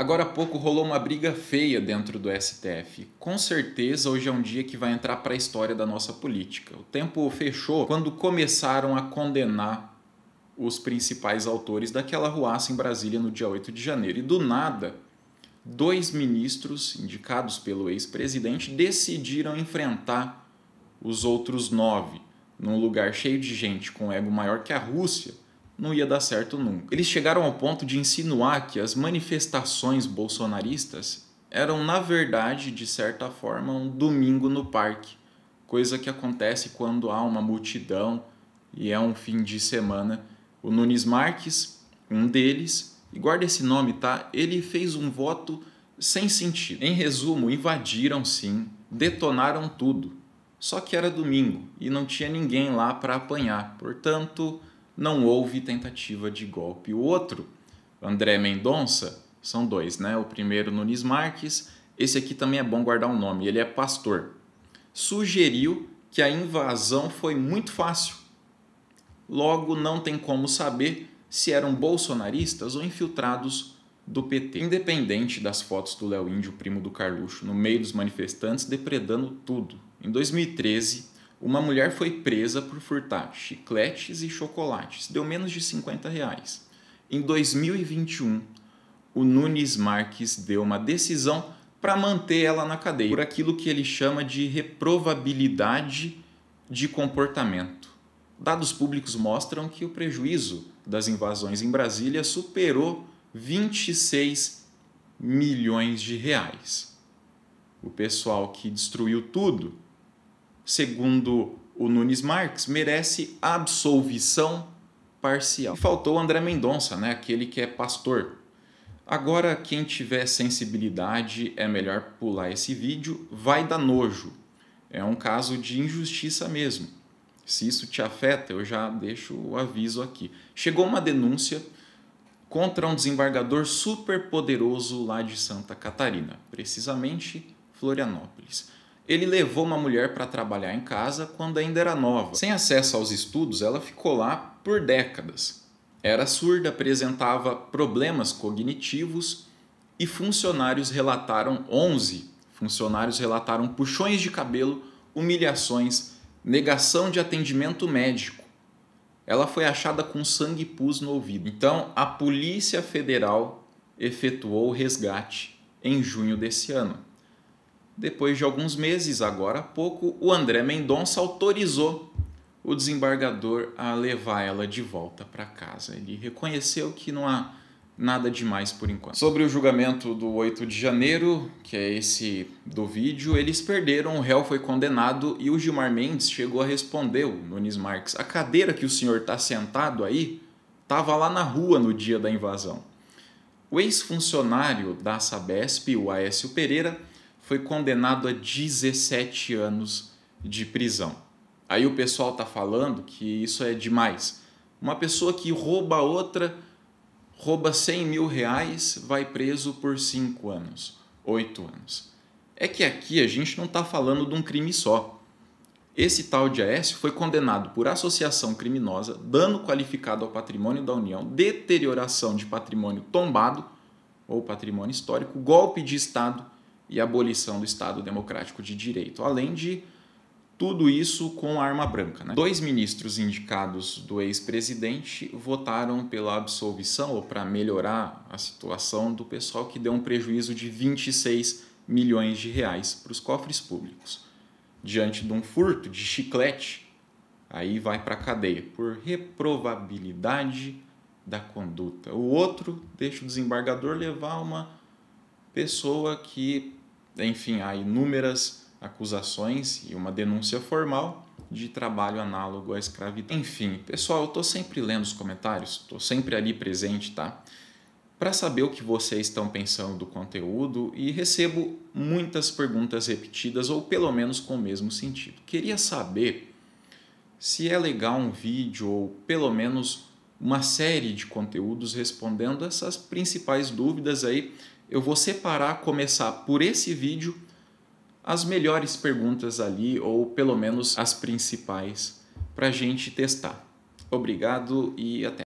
Agora há pouco rolou uma briga feia dentro do STF. Com certeza hoje é um dia que vai entrar para a história da nossa política. O tempo fechou quando começaram a condenar os principais autores daquela ruaça em Brasília no dia 8 de janeiro. E do nada, dois ministros indicados pelo ex-presidente decidiram enfrentar os outros nove num lugar cheio de gente com ego maior que a Rússia não ia dar certo nunca. Eles chegaram ao ponto de insinuar que as manifestações bolsonaristas eram, na verdade, de certa forma, um domingo no parque, coisa que acontece quando há uma multidão e é um fim de semana. O Nunes Marques, um deles, e guarda esse nome, tá? Ele fez um voto sem sentido. Em resumo, invadiram sim, detonaram tudo. Só que era domingo e não tinha ninguém lá para apanhar. Portanto, não houve tentativa de golpe. O outro, André Mendonça, são dois, né? O primeiro, Nunes Marques, esse aqui também é bom guardar o um nome, ele é pastor. Sugeriu que a invasão foi muito fácil. Logo, não tem como saber se eram bolsonaristas ou infiltrados do PT. Independente das fotos do Léo Índio, primo do Carluxo, no meio dos manifestantes, depredando tudo. Em 2013, uma mulher foi presa por furtar chicletes e chocolates. Deu menos de 50 reais. Em 2021, o Nunes Marques deu uma decisão para manter ela na cadeia por aquilo que ele chama de reprovabilidade de comportamento. Dados públicos mostram que o prejuízo das invasões em Brasília superou 26 milhões de reais. O pessoal que destruiu tudo segundo o Nunes Marques, merece absolvição parcial. E faltou André Mendonça, né? aquele que é pastor. Agora, quem tiver sensibilidade, é melhor pular esse vídeo, vai dar nojo. É um caso de injustiça mesmo. Se isso te afeta, eu já deixo o aviso aqui. Chegou uma denúncia contra um desembargador superpoderoso lá de Santa Catarina, precisamente Florianópolis. Ele levou uma mulher para trabalhar em casa quando ainda era nova. Sem acesso aos estudos, ela ficou lá por décadas. Era surda, apresentava problemas cognitivos e funcionários relataram 11 funcionários relataram puxões de cabelo, humilhações, negação de atendimento médico. Ela foi achada com sangue e pus no ouvido. Então, a Polícia Federal efetuou o resgate em junho desse ano. Depois de alguns meses, agora há pouco, o André Mendonça autorizou o desembargador a levar ela de volta para casa. Ele reconheceu que não há nada demais por enquanto. Sobre o julgamento do 8 de janeiro, que é esse do vídeo, eles perderam, o réu foi condenado e o Gilmar Mendes chegou a responder, o Nunes Marques, a cadeira que o senhor está sentado aí estava lá na rua no dia da invasão. O ex-funcionário da Sabesp, o Aécio Pereira, foi condenado a 17 anos de prisão. Aí o pessoal tá falando que isso é demais. Uma pessoa que rouba outra, rouba 100 mil reais, vai preso por 5 anos, 8 anos. É que aqui a gente não está falando de um crime só. Esse tal de Aécio foi condenado por associação criminosa, dano qualificado ao patrimônio da União, deterioração de patrimônio tombado ou patrimônio histórico, golpe de Estado, e abolição do Estado Democrático de Direito, além de tudo isso com arma branca. Né? Dois ministros indicados do ex-presidente votaram pela absolvição ou para melhorar a situação do pessoal que deu um prejuízo de 26 milhões de reais para os cofres públicos. Diante de um furto de chiclete, aí vai para a cadeia por reprovabilidade da conduta. O outro deixa o desembargador levar uma pessoa que enfim, há inúmeras acusações e uma denúncia formal de trabalho análogo à escravidão. Enfim, pessoal, eu estou sempre lendo os comentários, estou sempre ali presente, tá? Para saber o que vocês estão pensando do conteúdo e recebo muitas perguntas repetidas ou pelo menos com o mesmo sentido. Queria saber se é legal um vídeo ou pelo menos uma série de conteúdos respondendo essas principais dúvidas aí eu vou separar, começar por esse vídeo, as melhores perguntas ali, ou pelo menos as principais, para a gente testar. Obrigado e até!